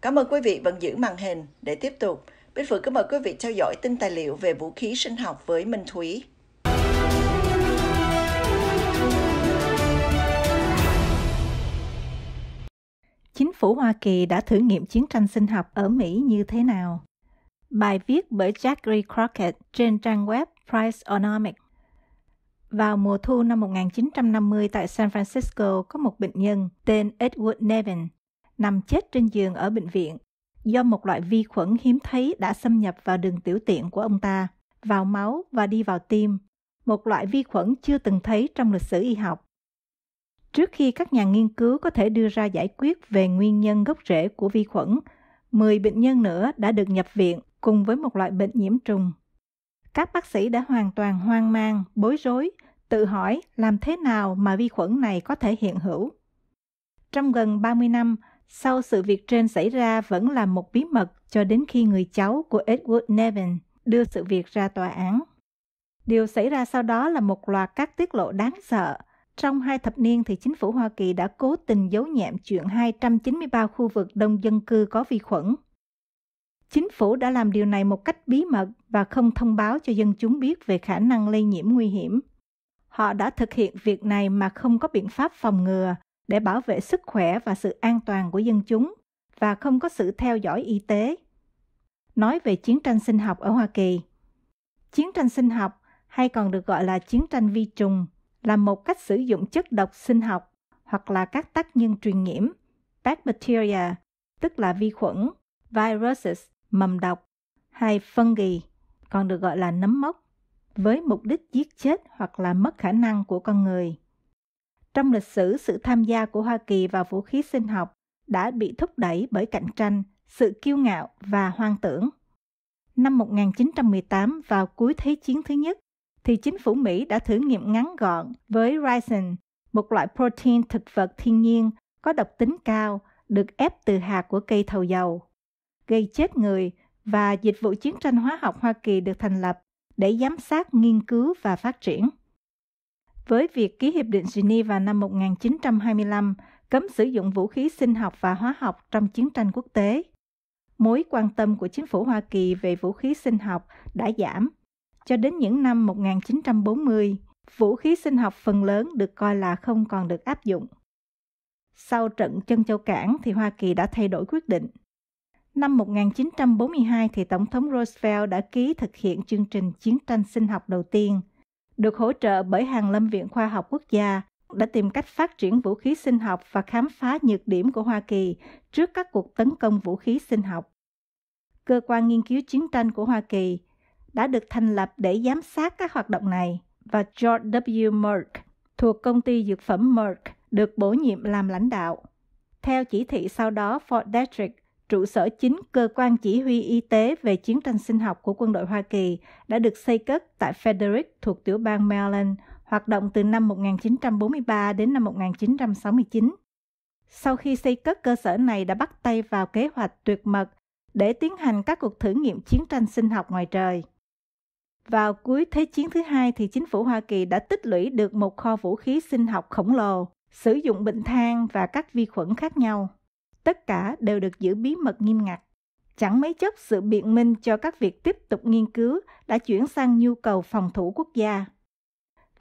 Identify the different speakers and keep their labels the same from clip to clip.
Speaker 1: Cảm ơn quý vị vẫn giữ màn hình để tiếp tục. Bích Phượng kính mời quý vị theo dõi tin tài liệu về vũ khí sinh học với Minh Thúy. Chính phủ Hoa Kỳ đã thử nghiệm chiến tranh sinh học ở Mỹ như thế nào? Bài viết bởi Jackie Crockett trên trang web Priceonomics. Vào mùa thu năm 1950 tại San Francisco có một bệnh nhân tên Edward Nevin nằm chết trên giường ở bệnh viện do một loại vi khuẩn hiếm thấy đã xâm nhập vào đường tiểu tiện của ông ta, vào máu và đi vào tim, một loại vi khuẩn chưa từng thấy trong lịch sử y học. Trước khi các nhà nghiên cứu có thể đưa ra giải quyết về nguyên nhân gốc rễ của vi khuẩn, 10 bệnh nhân nữa đã được nhập viện cùng với một loại bệnh nhiễm trùng. Các bác sĩ đã hoàn toàn hoang mang, bối rối, tự hỏi làm thế nào mà vi khuẩn này có thể hiện hữu. Trong gần 30 năm, sau sự việc trên xảy ra vẫn là một bí mật cho đến khi người cháu của Edward Nevin đưa sự việc ra tòa án. Điều xảy ra sau đó là một loạt các tiết lộ đáng sợ. Trong hai thập niên thì chính phủ Hoa Kỳ đã cố tình giấu nhẹm chuyện 293 khu vực đông dân cư có vi khuẩn. Chính phủ đã làm điều này một cách bí mật và không thông báo cho dân chúng biết về khả năng lây nhiễm nguy hiểm. Họ đã thực hiện việc này mà không có biện pháp phòng ngừa để bảo vệ sức khỏe và sự an toàn của dân chúng và không có sự theo dõi y tế. Nói về chiến tranh sinh học ở Hoa Kỳ, chiến tranh sinh học hay còn được gọi là chiến tranh vi trùng là một cách sử dụng chất độc sinh học hoặc là các tác nhân truyền nhiễm, bad bacteria, tức là vi khuẩn, viruses, mầm độc, hay fungi, còn được gọi là nấm mốc, với mục đích giết chết hoặc là mất khả năng của con người. Trong lịch sử, sự tham gia của Hoa Kỳ vào vũ khí sinh học đã bị thúc đẩy bởi cạnh tranh, sự kiêu ngạo và hoang tưởng. Năm 1918 vào cuối Thế chiến thứ nhất, thì chính phủ Mỹ đã thử nghiệm ngắn gọn với ricin, một loại protein thực vật thiên nhiên có độc tính cao được ép từ hạt của cây thầu dầu, gây chết người và dịch vụ chiến tranh hóa học Hoa Kỳ được thành lập để giám sát, nghiên cứu và phát triển với việc ký Hiệp định Geneva năm 1925 cấm sử dụng vũ khí sinh học và hóa học trong chiến tranh quốc tế. Mối quan tâm của chính phủ Hoa Kỳ về vũ khí sinh học đã giảm. Cho đến những năm 1940, vũ khí sinh học phần lớn được coi là không còn được áp dụng. Sau trận Chân Châu Cảng thì Hoa Kỳ đã thay đổi quyết định. Năm 1942 thì Tổng thống Roosevelt đã ký thực hiện chương trình chiến tranh sinh học đầu tiên – được hỗ trợ bởi Hàng Lâm Viện Khoa học Quốc gia, đã tìm cách phát triển vũ khí sinh học và khám phá nhược điểm của Hoa Kỳ trước các cuộc tấn công vũ khí sinh học. Cơ quan nghiên cứu chiến tranh của Hoa Kỳ đã được thành lập để giám sát các hoạt động này và George W. Merck thuộc công ty dược phẩm Merck được bổ nhiệm làm lãnh đạo. Theo chỉ thị sau đó, Fort Detrick trụ sở chính cơ quan chỉ huy y tế về chiến tranh sinh học của quân đội Hoa Kỳ đã được xây cất tại Frederick thuộc tiểu bang Maryland, hoạt động từ năm 1943 đến năm 1969. Sau khi xây cất cơ sở này đã bắt tay vào kế hoạch tuyệt mật để tiến hành các cuộc thử nghiệm chiến tranh sinh học ngoài trời. Vào cuối Thế chiến thứ hai thì chính phủ Hoa Kỳ đã tích lũy được một kho vũ khí sinh học khổng lồ, sử dụng bệnh than và các vi khuẩn khác nhau tất cả đều được giữ bí mật nghiêm ngặt. Chẳng mấy chốc sự biện minh cho các việc tiếp tục nghiên cứu đã chuyển sang nhu cầu phòng thủ quốc gia.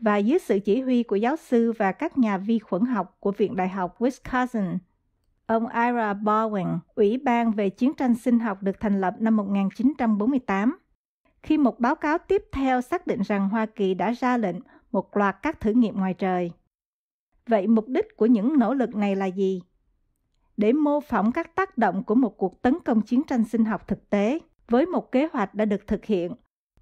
Speaker 1: Và dưới sự chỉ huy của giáo sư và các nhà vi khuẩn học của Viện Đại học Wisconsin, ông Ira Bowen, Ủy ban về chiến tranh sinh học được thành lập năm 1948. Khi một báo cáo tiếp theo xác định rằng Hoa Kỳ đã ra lệnh một loạt các thử nghiệm ngoài trời. Vậy mục đích của những nỗ lực này là gì? để mô phỏng các tác động của một cuộc tấn công chiến tranh sinh học thực tế với một kế hoạch đã được thực hiện.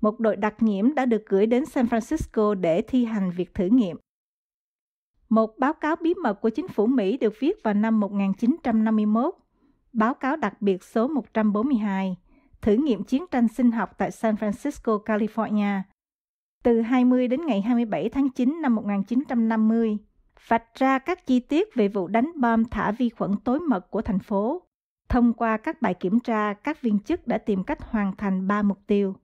Speaker 1: Một đội đặc nhiệm đã được gửi đến San Francisco để thi hành việc thử nghiệm. Một báo cáo bí mật của chính phủ Mỹ được viết vào năm 1951, báo cáo đặc biệt số 142, thử nghiệm chiến tranh sinh học tại San Francisco, California, từ 20 đến ngày 27 tháng 9 năm 1950 vạch ra các chi tiết về vụ đánh bom thả vi khuẩn tối mật của thành phố. Thông qua các bài kiểm tra, các viên chức đã tìm cách hoàn thành 3 mục tiêu.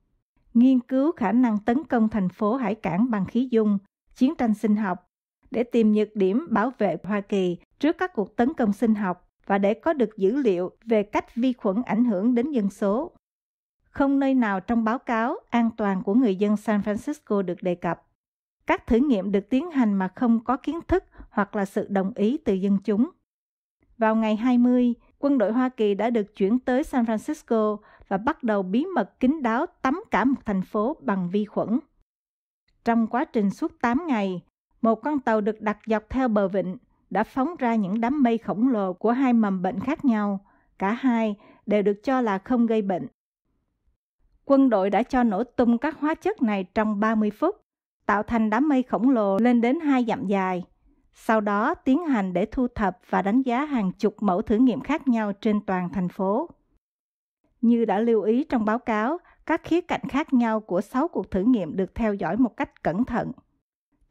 Speaker 1: Nghiên cứu khả năng tấn công thành phố hải cảng bằng khí dung, chiến tranh sinh học, để tìm nhược điểm bảo vệ Hoa Kỳ trước các cuộc tấn công sinh học và để có được dữ liệu về cách vi khuẩn ảnh hưởng đến dân số. Không nơi nào trong báo cáo an toàn của người dân San Francisco được đề cập các thử nghiệm được tiến hành mà không có kiến thức hoặc là sự đồng ý từ dân chúng. Vào ngày 20, quân đội Hoa Kỳ đã được chuyển tới San Francisco và bắt đầu bí mật kín đáo tắm cả một thành phố bằng vi khuẩn. Trong quá trình suốt 8 ngày, một con tàu được đặt dọc theo bờ vịnh đã phóng ra những đám mây khổng lồ của hai mầm bệnh khác nhau. Cả hai đều được cho là không gây bệnh. Quân đội đã cho nổ tung các hóa chất này trong 30 phút tạo thành đám mây khổng lồ lên đến 2 dặm dài. Sau đó tiến hành để thu thập và đánh giá hàng chục mẫu thử nghiệm khác nhau trên toàn thành phố. Như đã lưu ý trong báo cáo, các khía cạnh khác nhau của 6 cuộc thử nghiệm được theo dõi một cách cẩn thận.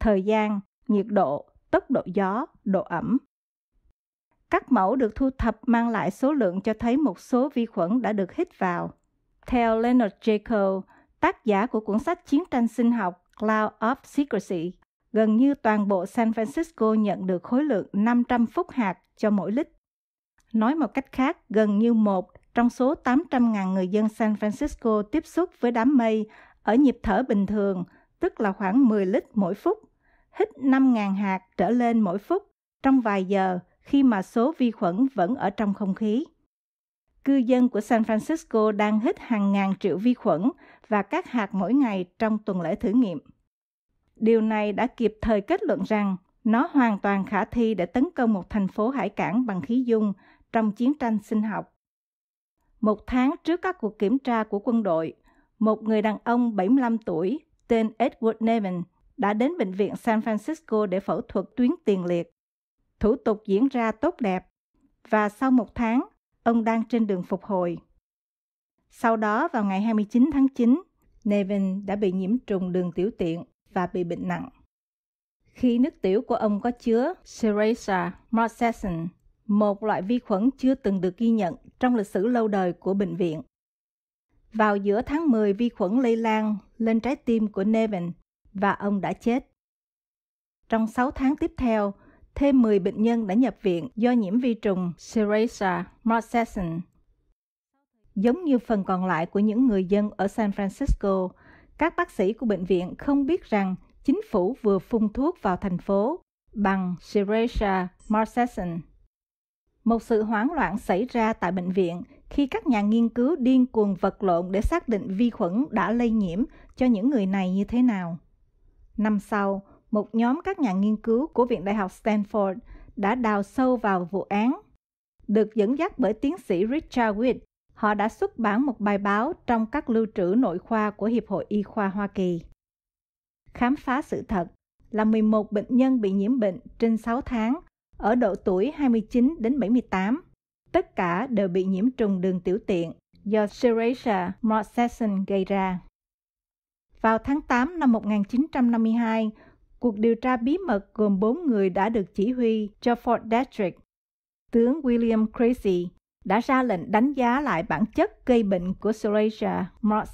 Speaker 1: Thời gian, nhiệt độ, tốc độ gió, độ ẩm. Các mẫu được thu thập mang lại số lượng cho thấy một số vi khuẩn đã được hít vào. Theo Leonard Jacob, tác giả của cuốn sách Chiến tranh sinh học Cloud of Secrecy, gần như toàn bộ San Francisco nhận được khối lượng 500 phút hạt cho mỗi lít. Nói một cách khác, gần như một trong số 800.000 người dân San Francisco tiếp xúc với đám mây ở nhịp thở bình thường, tức là khoảng 10 lít mỗi phút, hít 5.000 hạt trở lên mỗi phút trong vài giờ khi mà số vi khuẩn vẫn ở trong không khí cư dân của San Francisco đang hít hàng ngàn triệu vi khuẩn và các hạt mỗi ngày trong tuần lễ thử nghiệm. Điều này đã kịp thời kết luận rằng nó hoàn toàn khả thi để tấn công một thành phố hải cảng bằng khí dung trong chiến tranh sinh học. Một tháng trước các cuộc kiểm tra của quân đội, một người đàn ông 75 tuổi tên Edward Nevin đã đến bệnh viện San Francisco để phẫu thuật tuyến tiền liệt. Thủ tục diễn ra tốt đẹp và sau một tháng, ông đang trên đường phục hồi. Sau đó vào ngày 29 tháng 9, Nevin đã bị nhiễm trùng đường tiểu tiện và bị bệnh nặng. Khi nước tiểu của ông có chứa Serasa marcessin, một loại vi khuẩn chưa từng được ghi nhận trong lịch sử lâu đời của bệnh viện. Vào giữa tháng 10, vi khuẩn lây lan lên trái tim của Nevin và ông đã chết. Trong 6 tháng tiếp theo, thêm 10 bệnh nhân đã nhập viện do nhiễm vi trùng Serasa marcesson. Giống như phần còn lại của những người dân ở San Francisco, các bác sĩ của bệnh viện không biết rằng chính phủ vừa phun thuốc vào thành phố bằng Serasa marcesson. Một sự hoảng loạn xảy ra tại bệnh viện khi các nhà nghiên cứu điên cuồng vật lộn để xác định vi khuẩn đã lây nhiễm cho những người này như thế nào. Năm sau, một nhóm các nhà nghiên cứu của Viện Đại học Stanford đã đào sâu vào vụ án. Được dẫn dắt bởi tiến sĩ Richard Witt, họ đã xuất bản một bài báo trong các lưu trữ nội khoa của Hiệp hội Y khoa Hoa Kỳ. Khám phá sự thật là 11 bệnh nhân bị nhiễm bệnh trên 6 tháng ở độ tuổi 29 đến 78. Tất cả đều bị nhiễm trùng đường tiểu tiện do Serratia Morseson gây ra. Vào tháng 8 năm 1952, Cuộc điều tra bí mật gồm bốn người đã được chỉ huy cho Fort Detrick. Tướng William Creasy đã ra lệnh đánh giá lại bản chất gây bệnh của Serratia Mark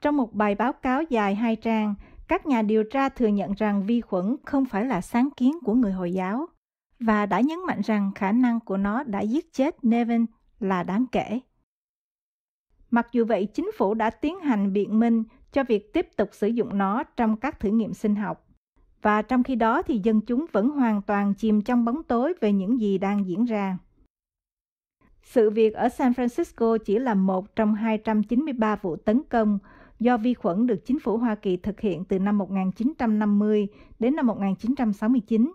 Speaker 1: Trong một bài báo cáo dài hai trang, các nhà điều tra thừa nhận rằng vi khuẩn không phải là sáng kiến của người Hồi giáo và đã nhấn mạnh rằng khả năng của nó đã giết chết Nevin là đáng kể. Mặc dù vậy, chính phủ đã tiến hành biện minh cho việc tiếp tục sử dụng nó trong các thử nghiệm sinh học. Và trong khi đó thì dân chúng vẫn hoàn toàn chìm trong bóng tối về những gì đang diễn ra. Sự việc ở San Francisco chỉ là một trong 293 vụ tấn công do vi khuẩn được chính phủ Hoa Kỳ thực hiện từ năm 1950 đến năm 1969.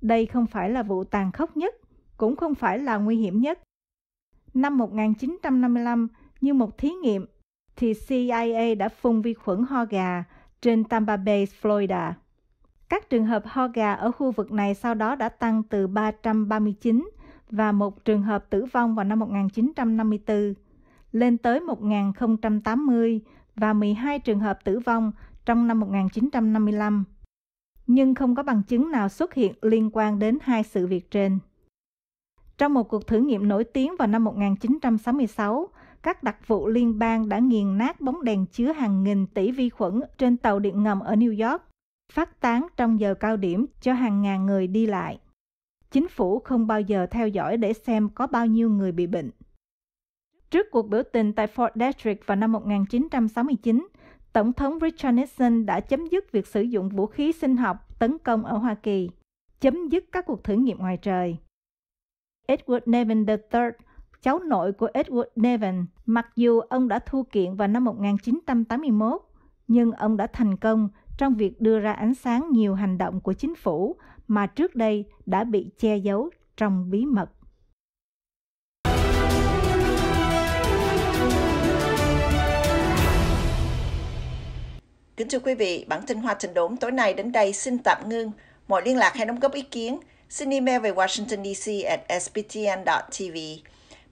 Speaker 1: Đây không phải là vụ tàn khốc nhất, cũng không phải là nguy hiểm nhất. Năm 1955, như một thí nghiệm, thì CIA đã phun vi khuẩn ho gà trên Tampa Bay, Florida. Các trường hợp ho gà ở khu vực này sau đó đã tăng từ 339 và một trường hợp tử vong vào năm 1954 lên tới 1080 và 12 trường hợp tử vong trong năm 1955. Nhưng không có bằng chứng nào xuất hiện liên quan đến hai sự việc trên. Trong một cuộc thử nghiệm nổi tiếng vào năm 1966 các đặc vụ liên bang đã nghiền nát bóng đèn chứa hàng nghìn tỷ vi khuẩn trên tàu điện ngầm ở New York, phát tán trong giờ cao điểm cho hàng ngàn người đi lại. Chính phủ không bao giờ theo dõi để xem có bao nhiêu người bị bệnh. Trước cuộc biểu tình tại Fort Detrick vào năm 1969, Tổng thống Richard Nixon đã chấm dứt việc sử dụng vũ khí sinh học tấn công ở Hoa Kỳ, chấm dứt các cuộc thử nghiệm ngoài trời. Edward Nevin III cháu nội của Edward Nevin. Mặc dù ông đã thua kiện vào năm 1981, nhưng ông đã thành công trong việc đưa ra ánh sáng nhiều hành động của chính phủ mà trước đây đã bị che giấu trong bí mật. Kính thưa quý vị, bản tin Hoa Trình Đốn tối nay đến đây xin tạm ngưng. Mọi liên lạc hay đóng góp ý kiến, xin email về Washington DC at sptn tv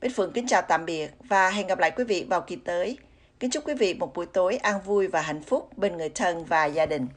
Speaker 1: Bích Phượng kính chào tạm biệt và hẹn gặp lại quý vị vào kỳ tới. Kính chúc quý vị một buổi tối an vui và hạnh phúc bên người thân và gia đình.